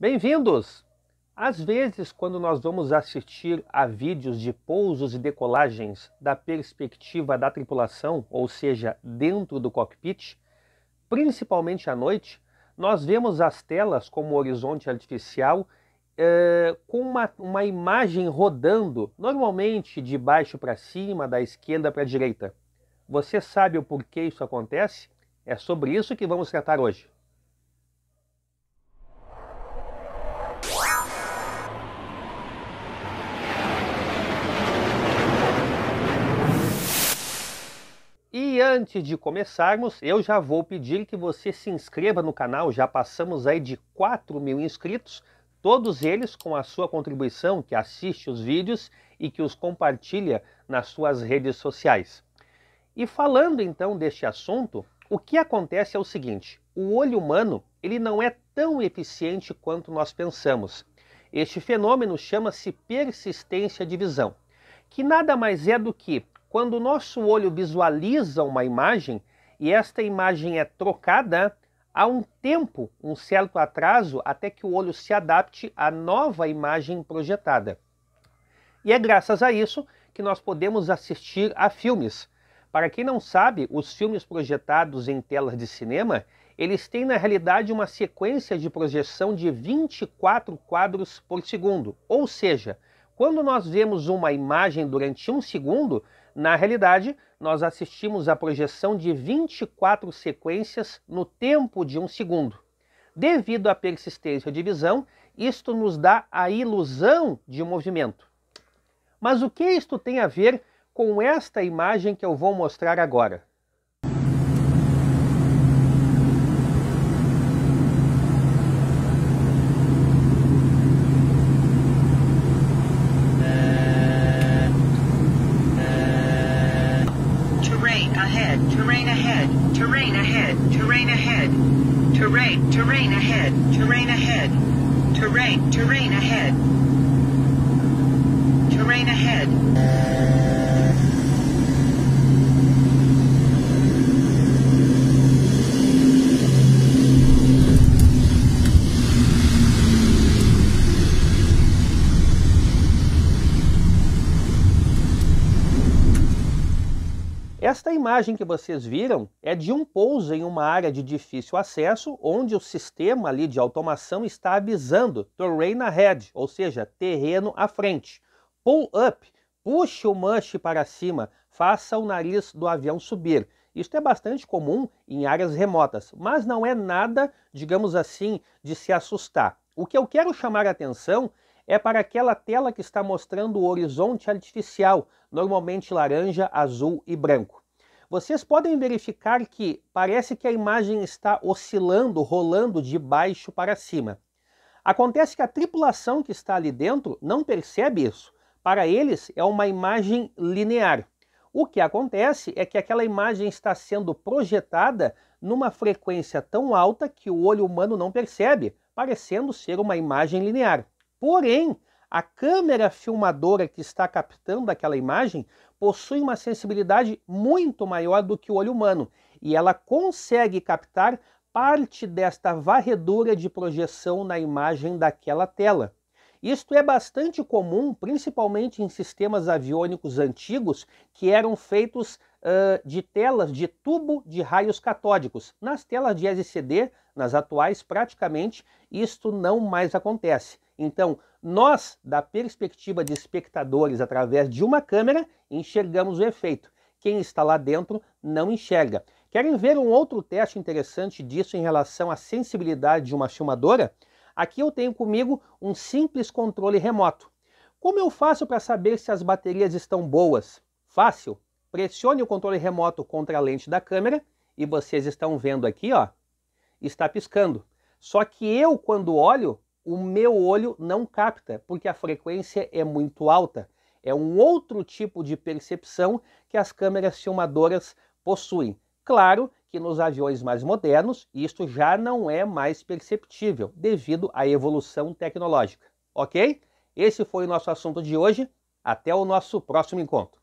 Bem-vindos! Às vezes, quando nós vamos assistir a vídeos de pousos e decolagens da perspectiva da tripulação, ou seja, dentro do cockpit, principalmente à noite, nós vemos as telas como horizonte artificial é, com uma, uma imagem rodando, normalmente de baixo para cima, da esquerda para a direita. Você sabe o porquê isso acontece? É sobre isso que vamos tratar hoje. E antes de começarmos, eu já vou pedir que você se inscreva no canal, já passamos aí de 4 mil inscritos, todos eles com a sua contribuição, que assiste os vídeos e que os compartilha nas suas redes sociais. E falando então deste assunto, o que acontece é o seguinte, o olho humano ele não é tão eficiente quanto nós pensamos. Este fenômeno chama-se persistência de visão, que nada mais é do que quando o nosso olho visualiza uma imagem e esta imagem é trocada, há um tempo, um certo atraso, até que o olho se adapte à nova imagem projetada. E é graças a isso que nós podemos assistir a filmes. Para quem não sabe, os filmes projetados em telas de cinema, eles têm na realidade uma sequência de projeção de 24 quadros por segundo. Ou seja, quando nós vemos uma imagem durante um segundo, na realidade, nós assistimos à projeção de 24 sequências no tempo de um segundo. Devido à persistência de visão, isto nos dá a ilusão de movimento. Mas o que isto tem a ver com esta imagem que eu vou mostrar agora? terrain ahead, terrain ahead, terrain ahead, terrain ahead, terrain, terrain ahead, terrain ahead, terrain, terrain ahead, terrain ahead. Esta imagem que vocês viram é de um pouso em uma área de difícil acesso, onde o sistema ali de automação está avisando terrain ahead, ou seja, terreno à frente. Pull up, puxe o manche para cima, faça o nariz do avião subir. Isto é bastante comum em áreas remotas, mas não é nada, digamos assim, de se assustar. O que eu quero chamar a atenção é para aquela tela que está mostrando o horizonte artificial, normalmente laranja, azul e branco. Vocês podem verificar que parece que a imagem está oscilando, rolando de baixo para cima. Acontece que a tripulação que está ali dentro não percebe isso. Para eles, é uma imagem linear. O que acontece é que aquela imagem está sendo projetada numa frequência tão alta que o olho humano não percebe, parecendo ser uma imagem linear. Porém, a câmera filmadora que está captando aquela imagem possui uma sensibilidade muito maior do que o olho humano e ela consegue captar parte desta varredura de projeção na imagem daquela tela. Isto é bastante comum, principalmente em sistemas aviônicos antigos que eram feitos uh, de telas de tubo de raios catódicos. Nas telas de SCD, nas atuais, praticamente isto não mais acontece. Então, nós, da perspectiva de espectadores, através de uma câmera, enxergamos o efeito. Quem está lá dentro não enxerga. Querem ver um outro teste interessante disso em relação à sensibilidade de uma filmadora? Aqui eu tenho comigo um simples controle remoto. Como eu faço para saber se as baterias estão boas? Fácil. Pressione o controle remoto contra a lente da câmera e vocês estão vendo aqui, ó, está piscando. Só que eu, quando olho, o meu olho não capta, porque a frequência é muito alta. É um outro tipo de percepção que as câmeras filmadoras possuem. Claro que nos aviões mais modernos isto já não é mais perceptível devido à evolução tecnológica, ok? Esse foi o nosso assunto de hoje. Até o nosso próximo encontro.